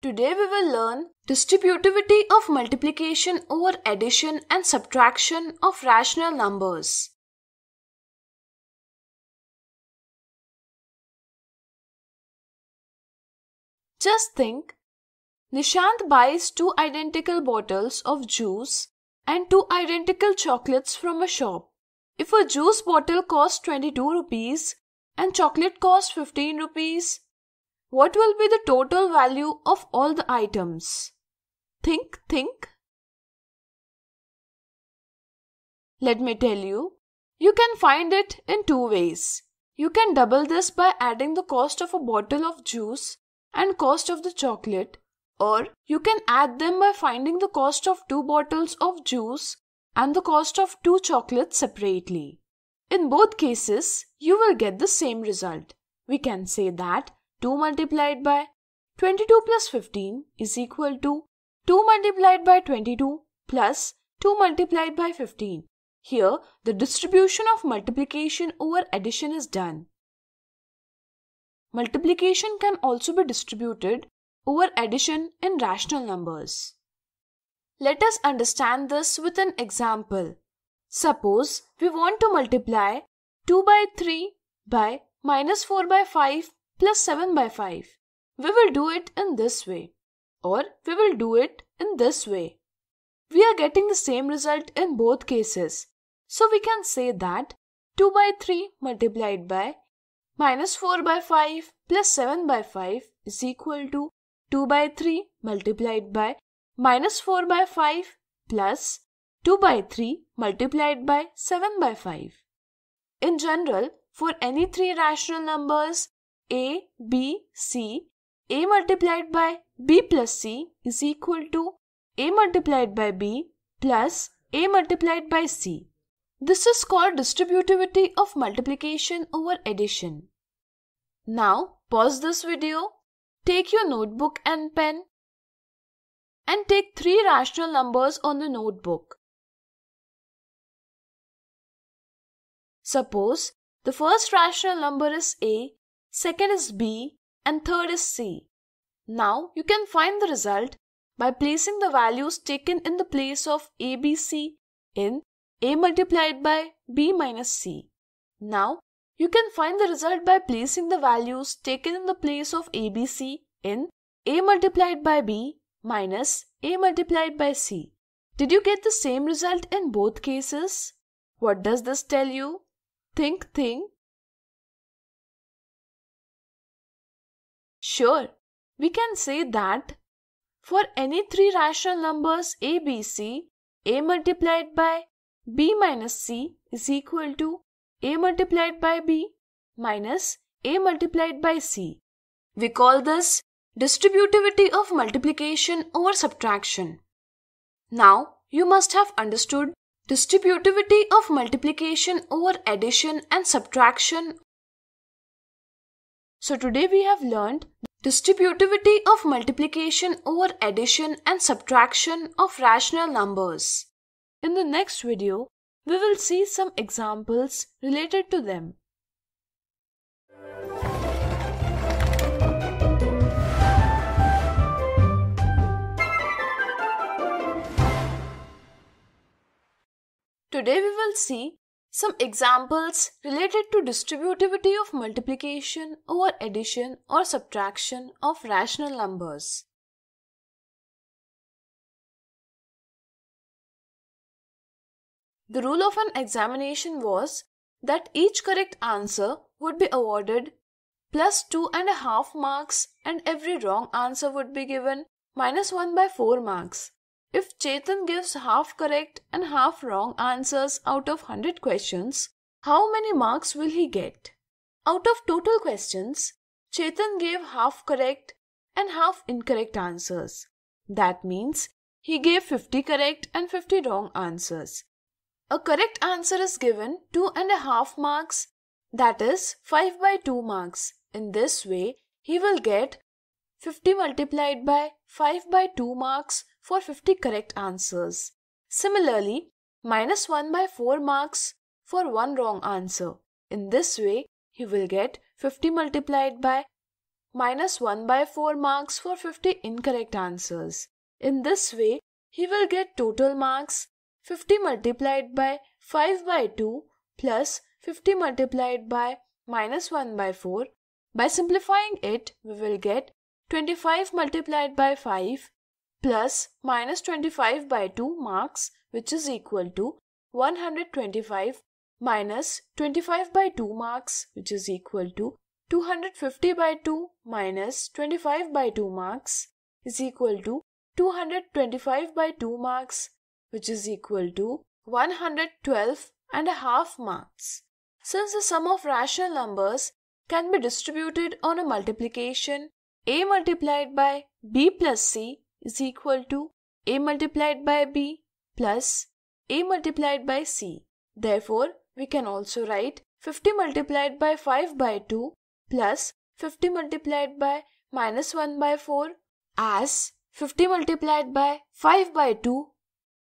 Today we will learn distributivity of multiplication over addition and subtraction of rational numbers. Just think, Nishant buys two identical bottles of juice and two identical chocolates from a shop. If a juice bottle costs 22 rupees and chocolate costs 15 rupees, what will be the total value of all the items? Think, think. Let me tell you, you can find it in two ways. You can double this by adding the cost of a bottle of juice and cost of the chocolate or you can add them by finding the cost of two bottles of juice and the cost of two chocolates separately. In both cases, you will get the same result. We can say that 2 multiplied by 22 plus 15 is equal to 2 multiplied by 22 plus 2 multiplied by 15. Here, the distribution of multiplication over addition is done. Multiplication can also be distributed over addition in rational numbers. Let us understand this with an example. Suppose we want to multiply 2 by 3 by minus 4 by 5 plus 7 by 5. We will do it in this way or we will do it in this way. We are getting the same result in both cases. So we can say that 2 by 3 multiplied by minus 4 by 5 plus 7 by 5 is equal to 2 by 3 multiplied by minus 4 by 5 plus 2 by 3 multiplied by 7 by 5. In general, for any three rational numbers, a b c a multiplied by b plus c is equal to a multiplied by b plus a multiplied by c. This is called distributivity of multiplication over addition. Now pause this video, take your notebook and pen and take three rational numbers on the notebook. Suppose the first rational number is a second is B, and third is C. Now you can find the result by placing the values taken in the place of ABC in A multiplied by B minus C. Now you can find the result by placing the values taken in the place of ABC in A multiplied by B minus A multiplied by C. Did you get the same result in both cases? What does this tell you? Think, think, Sure, we can say that for any three rational numbers a, b, c, a multiplied by b minus c is equal to a multiplied by b minus a multiplied by c. We call this distributivity of multiplication over subtraction. Now, you must have understood distributivity of multiplication over addition and subtraction so today we have learned distributivity of multiplication over addition and subtraction of rational numbers. In the next video, we will see some examples related to them. Today we will see some examples related to distributivity of multiplication over addition or subtraction of rational numbers. The rule of an examination was that each correct answer would be awarded plus two and a half marks and every wrong answer would be given minus 1 by 4 marks. If Chetan gives half correct and half wrong answers out of 100 questions, how many marks will he get? Out of total questions, Chetan gave half correct and half incorrect answers. That means he gave 50 correct and 50 wrong answers. A correct answer is given 2 marks, that is 5 by 2 marks. In this way, he will get 50 multiplied by 5 by 2 marks for 50 correct answers. Similarly, minus 1 by 4 marks for one wrong answer. In this way, you will get 50 multiplied by minus 1 by 4 marks for 50 incorrect answers. In this way, he will get total marks 50 multiplied by 5 by 2 plus 50 multiplied by minus 1 by 4. By simplifying it, we will get 25 multiplied by 5 plus minus 25 by 2 marks which is equal to 125 minus 25 by 2 marks which is equal to 250 by 2 minus 25 by 2 marks is equal to 225 by 2 marks which is equal to 112 and a half marks. Since the sum of rational numbers can be distributed on a multiplication, a multiplied by b plus c is equal to a multiplied by b plus a multiplied by c. Therefore, we can also write 50 multiplied by 5 by 2 plus 50 multiplied by minus 1 by 4 as 50 multiplied by 5 by 2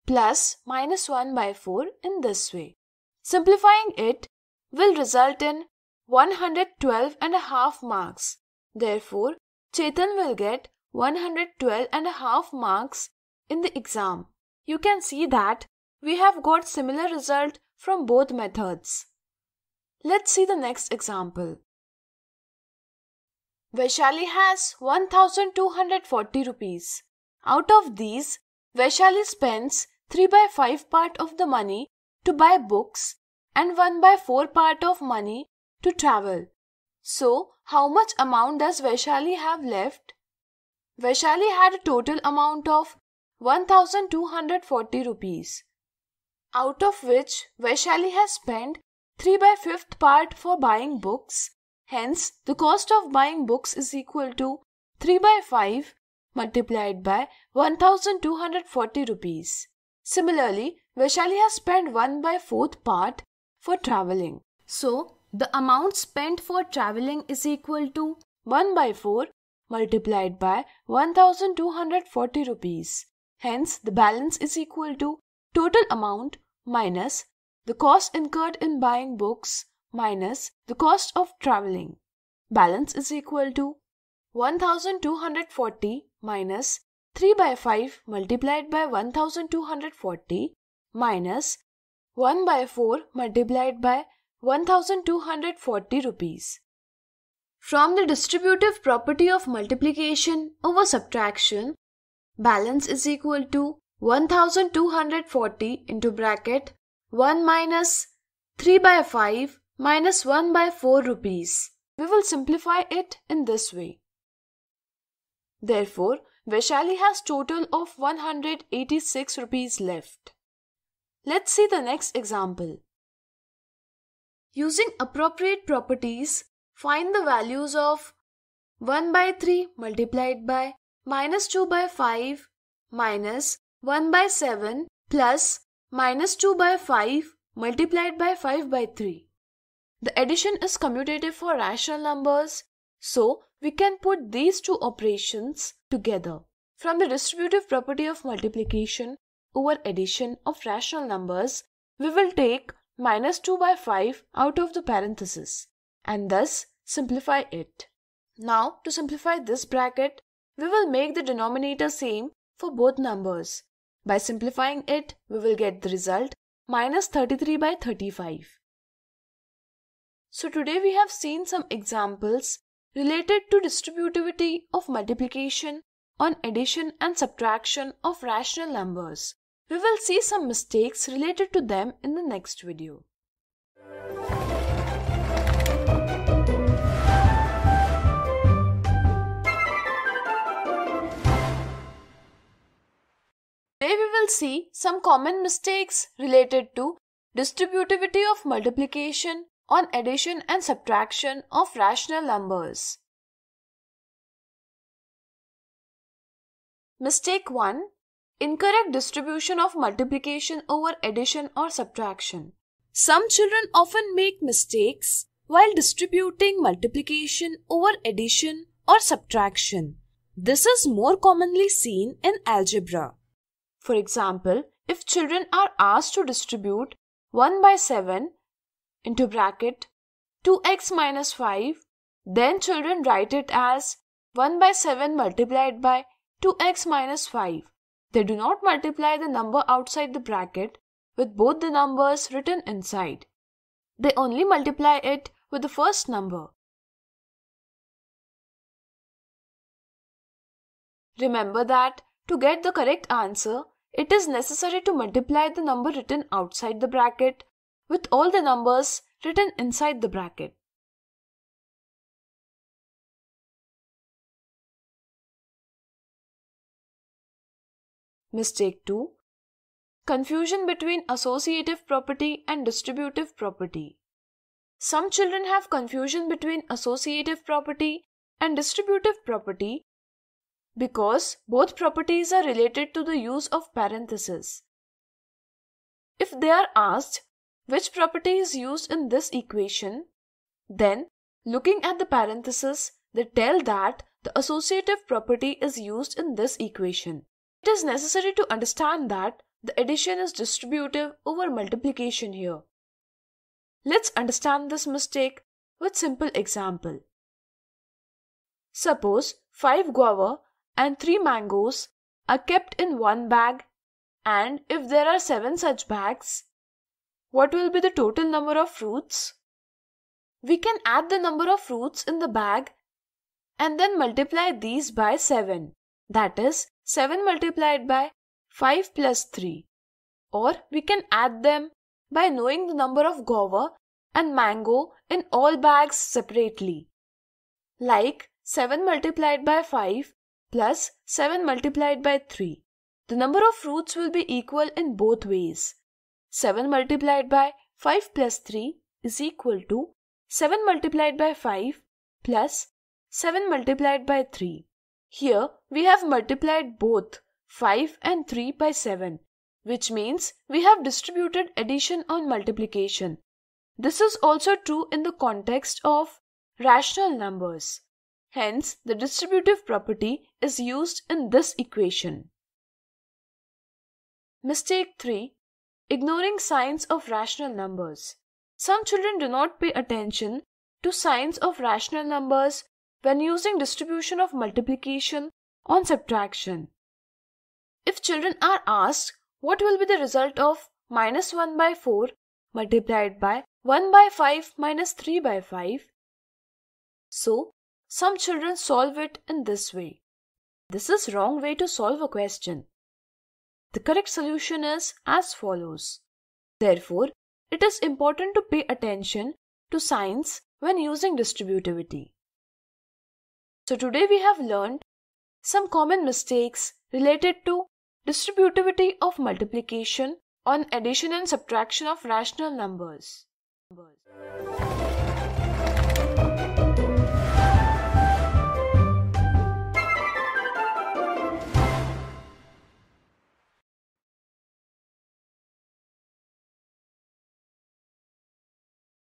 plus minus 1 by 4 in this way. Simplifying it will result in 112 and a half marks. Therefore, Chetan will get 112 and a half marks in the exam. You can see that we have got similar result from both methods. Let's see the next example. Vaishali has 1240 rupees. Out of these, Vaishali spends 3 by 5 part of the money to buy books and 1 by 4 part of money to travel. So, how much amount does Vaishali have left? Vaishali had a total amount of 1240 rupees, out of which Vaishali has spent 3 by 5th part for buying books. Hence, the cost of buying books is equal to 3 by 5 multiplied by 1240 rupees. Similarly, Vaishali has spent 1 by 4th part for traveling. So, the amount spent for traveling is equal to 1 by 4 multiplied by 1240 rupees. Hence, the balance is equal to total amount minus the cost incurred in buying books minus the cost of traveling. Balance is equal to 1240 minus 3 by 5 multiplied by 1240 minus 1 by 4 multiplied by 1240 rupees. From the distributive property of multiplication over subtraction, balance is equal to 1240 into bracket 1 minus 3 by 5 minus 1 by 4 rupees. We will simplify it in this way. Therefore, Vaishali has total of 186 rupees left. Let's see the next example. Using appropriate properties, Find the values of 1 by 3 multiplied by minus 2 by 5 minus 1 by 7 plus minus 2 by 5 multiplied by 5 by 3. The addition is commutative for rational numbers, so we can put these two operations together. From the distributive property of multiplication over addition of rational numbers, we will take minus 2 by 5 out of the parenthesis and thus simplify it. Now to simplify this bracket, we will make the denominator same for both numbers. By simplifying it, we will get the result minus 33 by 35. So today we have seen some examples related to distributivity of multiplication on addition and subtraction of rational numbers. We will see some mistakes related to them in the next video. will see some common mistakes related to distributivity of multiplication on addition and subtraction of rational numbers. Mistake 1. Incorrect distribution of multiplication over addition or subtraction. Some children often make mistakes while distributing multiplication over addition or subtraction. This is more commonly seen in algebra. For example, if children are asked to distribute 1 by 7 into bracket 2x minus 5, then children write it as 1 by 7 multiplied by 2x minus 5. They do not multiply the number outside the bracket with both the numbers written inside. They only multiply it with the first number. Remember that to get the correct answer, it is necessary to multiply the number written outside the bracket with all the numbers written inside the bracket. Mistake 2. Confusion between associative property and distributive property. Some children have confusion between associative property and distributive property because both properties are related to the use of parentheses. If they are asked which property is used in this equation, then looking at the parentheses, they tell that the associative property is used in this equation. It is necessary to understand that the addition is distributive over multiplication here. Let's understand this mistake with simple example. Suppose 5 guava and 3 mangoes are kept in one bag and if there are 7 such bags, what will be the total number of fruits? We can add the number of fruits in the bag and then multiply these by 7. That is 7 multiplied by 5 plus 3. Or we can add them by knowing the number of guava and mango in all bags separately. Like 7 multiplied by 5 plus 7 multiplied by 3. The number of roots will be equal in both ways. 7 multiplied by 5 plus 3 is equal to 7 multiplied by 5 plus 7 multiplied by 3. Here we have multiplied both 5 and 3 by 7 which means we have distributed addition on multiplication. This is also true in the context of rational numbers. Hence, the distributive property is used in this equation. Mistake 3. Ignoring signs of rational numbers. Some children do not pay attention to signs of rational numbers when using distribution of multiplication on subtraction. If children are asked what will be the result of minus 1 by 4 multiplied by 1 by 5 minus 3 by 5, so some children solve it in this way. This is wrong way to solve a question. The correct solution is as follows. Therefore, it is important to pay attention to signs when using distributivity. So today we have learned some common mistakes related to distributivity of multiplication on addition and subtraction of rational numbers.